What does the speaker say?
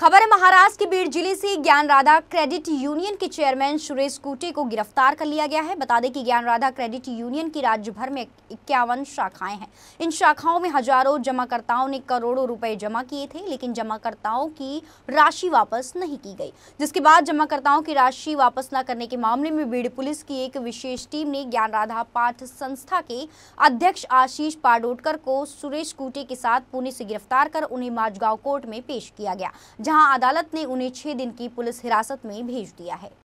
खबर है महाराष्ट्र के बीड जिले से ज्ञान राधा क्रेडिट यूनियन के चेयरमैन सुरेश कुटे को गिरफ्तार कर लिया गया है बता दें कि ज्ञान राधा क्रेडिट यूनियन की राज्य भर में इक्यावन शाखाएं हैं इन शाखाओं में हजारों जमाकर्ताओं ने करोड़ों रुपए जमा किए थे लेकिन जमाकर्ताओं की राशि वापस नहीं की गई जिसके बाद जमाकर्ताओं की राशि वापस न करने के मामले में बीड पुलिस की एक विशेष टीम ने ज्ञान राधा पाठ संस्था के अध्यक्ष आशीष पाडोटकर को सुरेश कुटे के साथ पुणे से गिरफ्तार कर उन्हें माजगांव कोर्ट में पेश किया गया जहां अदालत ने उन्हें छह दिन की पुलिस हिरासत में भेज दिया है